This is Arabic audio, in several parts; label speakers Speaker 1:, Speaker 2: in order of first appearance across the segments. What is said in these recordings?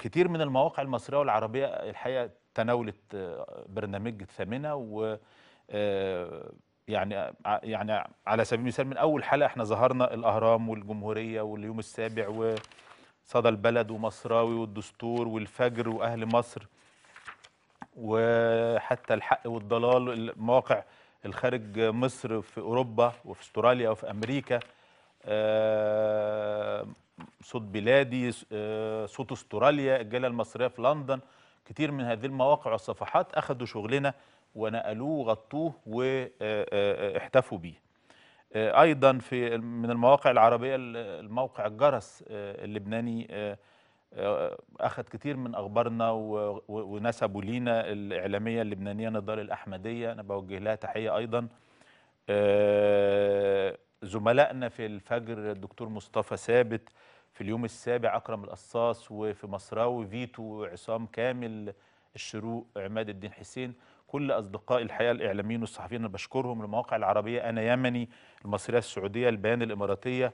Speaker 1: كتير من المواقع المصرية والعربية الحقيقة تناولت آه، برنامج الثامنة و آه، يعني يعني على سبيل المثال من اول حلقه احنا ظهرنا الاهرام والجمهوريه واليوم السابع وصدى البلد ومصراوي والدستور والفجر واهل مصر وحتى الحق والضلال المواقع الخارج مصر في اوروبا وفي استراليا وفي امريكا آه، صوت بلادي آه، صوت استراليا الجاليه المصريه في لندن كتير من هذه المواقع والصفحات اخذوا شغلنا ونقلوه وغطوه واحتفوا آه، آه، بيه ايضا في من المواقع العربيه الموقع الجرس اللبناني اخذ كتير من اخبارنا ونسبوا لينا الاعلاميه اللبنانيه نضال الاحمديه انا بوجه لها تحيه ايضا زملائنا في الفجر الدكتور مصطفى ثابت في اليوم السابع اكرم القصاص وفي مصراوي فيتو عصام كامل الشروق عماد الدين حسين كل اصدقائي الحقيقه الاعلاميين والصحفيين انا بشكرهم المواقع العربيه انا يمني المصريه السعوديه البيان الاماراتيه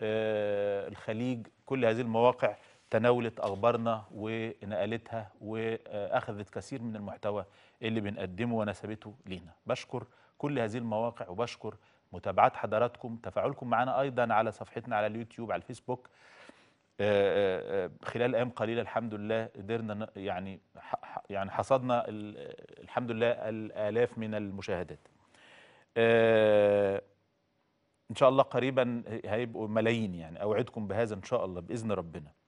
Speaker 1: آه الخليج كل هذه المواقع تناولت اخبارنا ونقلتها واخذت كثير من المحتوى اللي بنقدمه ونسبته لينا بشكر كل هذه المواقع وبشكر متابعة حضراتكم تفاعلكم معنا أيضا على صفحتنا على اليوتيوب على الفيسبوك آه، آه، آه، خلال أيام قليلة الحمد لله قدرنا يعني يعني حصدنا الحمد لله الآلاف من المشاهدات إن شاء الله قريبا هيبقوا ملايين يعني أوعدكم بهذا إن شاء الله بإذن ربنا